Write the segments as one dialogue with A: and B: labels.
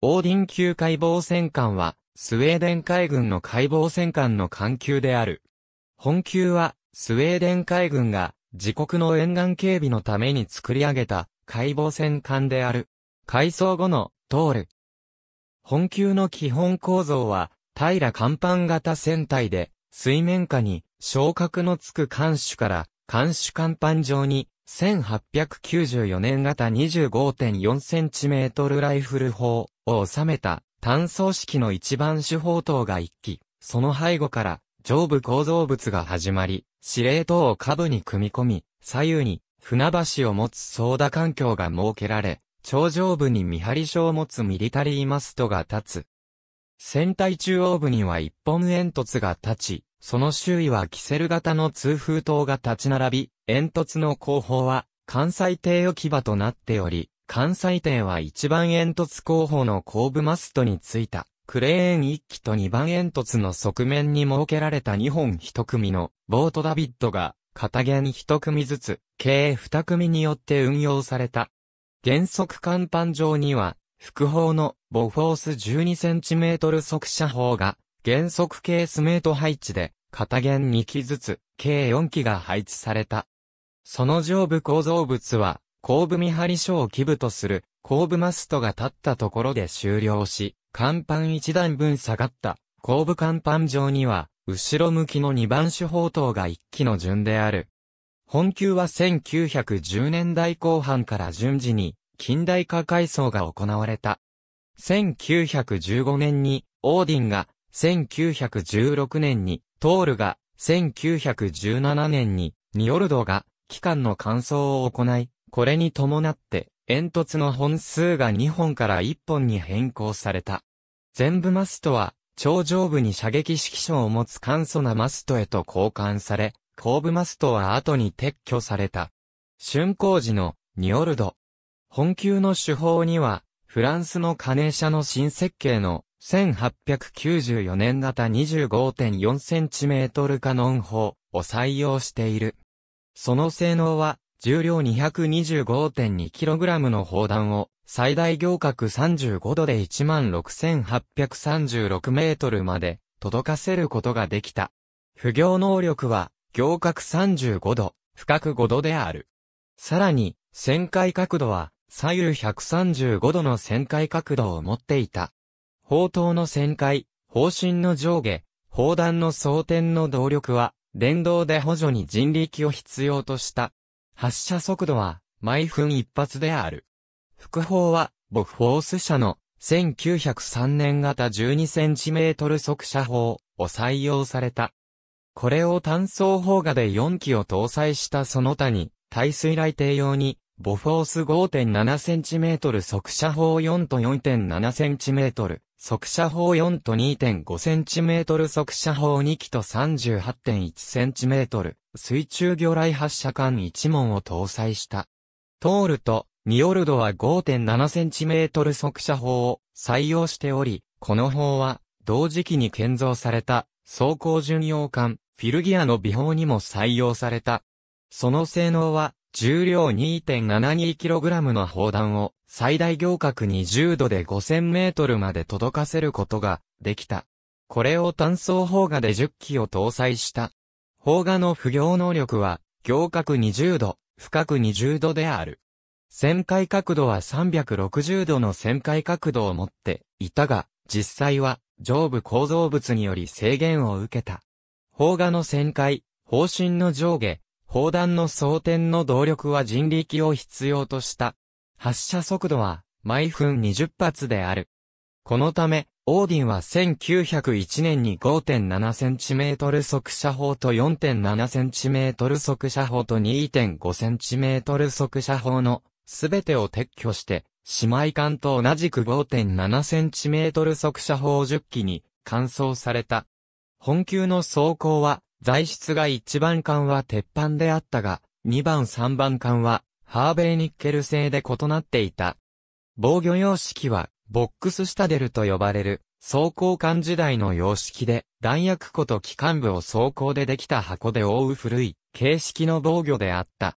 A: オーディン級海防戦艦は、スウェーデン海軍の海防戦艦の艦級である。本級は、スウェーデン海軍が、自国の沿岸警備のために作り上げた、海防戦艦である。改装後の、トール。本級の基本構造は、平甲板型船体で、水面下に、昇格のつく艦首から、艦首甲板上に、1894年型 25.4cm ライフル砲、を収めた単層式の一番手法等が一機、その背後から上部構造物が始まり、司令塔を下部に組み込み、左右に船橋を持つ操舵環境が設けられ、頂上部に見張り所を持つミリタリーマストが立つ。船体中央部には一本煙突が立ち、その周囲はキセル型の通風塔が立ち並び、煙突の後方は関西艇置き場となっており、関西艇は一番煙突後方の後部マストについた、クレーン一機と二番煙突の側面に設けられた二本一組の、ボートダビッドが、片弦一組ずつ、計二組によって運用された。原則甲板上には、複方のボフォース 12cm 速射砲が、原則ケースメート配置で、片弦2機ずつ、計4機が配置された。その上部構造物は、後部見張り所を基部とする後部マストが立ったところで終了し、甲板一段分下がった後部甲板上には、後ろ向きの二番手砲塔が一機の順である。本級は1910年代後半から順次に近代化改装が行われた。1915年にオーディンが、1916年にトールが、1917年にニオルドが期間の乾燥を行い、これに伴って、煙突の本数が2本から1本に変更された。全部マストは、頂上部に射撃指揮所を持つ簡素なマストへと交換され、後部マストは後に撤去された。春工時のニオルド。本級の手法には、フランスのカネーの新設計の1894年型 25.4cm カノン砲を採用している。その性能は重量 225.2kg の砲弾を、最大行角35度で16,836メートルまで届かせることができた。不行能力は、行角35度、深く5度である。さらに、旋回角度は、左右135度の旋回角度を持っていた。砲塔の旋回、砲身の上下、砲弾の装填の動力は、電動で補助に人力を必要とした。発射速度は毎分一発である。副砲はボフォース社の1903年型 12cm 速射砲を採用された。これを単装砲画で4機を搭載したその他に、耐水雷艇用に、ボフォース 5.7cm 速射砲4と 4.7cm、速射砲4と 2.5cm 速射砲2機と 38.1cm 水中魚雷発射管1門を搭載した。トールとニオルドは 5.7cm 速射砲を採用しており、この砲は同時期に建造された装甲巡洋艦フィルギアの美砲にも採用された。その性能は重量 2.72kg の砲弾を最大行角20度で5000メートルまで届かせることができた。これを単装砲画で10機を搭載した。砲画の不行能力は行角20度、深く20度である。旋回角度は360度の旋回角度を持っていたが、実際は上部構造物により制限を受けた。砲画の旋回、方針の上下、砲弾の装填の動力は人力を必要とした。発射速度は毎分20発である。このため、オーディンは1901年に 5.7cm 速射砲と 4.7cm 速射砲と 2.5cm 速射砲のすべてを撤去して、姉妹艦と同じく 5.7cm 速射砲10機に換装された。本級の装甲は材質が1番艦は鉄板であったが、2番3番艦はハーベーニッケル製で異なっていた。防御様式は、ボックスシタデルと呼ばれる、装甲艦時代の様式で、弾薬庫と機関部を装甲でできた箱で覆う古い、形式の防御であった。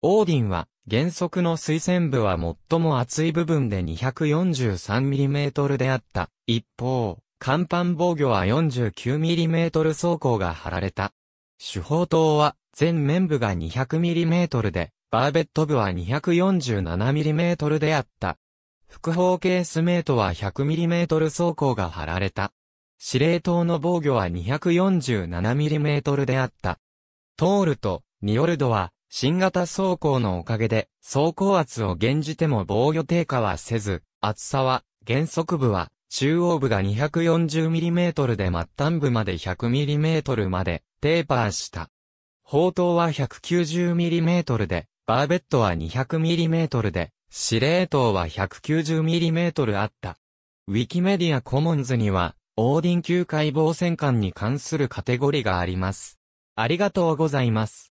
A: オーディンは、原則の推薦部は最も厚い部分で 243mm であった。一方、甲板防御は 49mm 装甲が張られた。主砲塔は全面部が 200mm で、バーベット部は 247mm であった。副砲ケースメートは 100mm 装甲が張られた。司令塔の防御は 247mm であった。トールとニオルドは新型装甲のおかげで装甲圧を減じても防御低下はせず、厚さは原則部は中央部が 240mm で末端部まで 100mm までテーパーした。砲塔は 190mm で、バーベットは 200mm で、司令塔は 190mm あった。ウィキメディアコモンズには、オーディン級解剖戦艦に関するカテゴリがあります。ありがとうございます。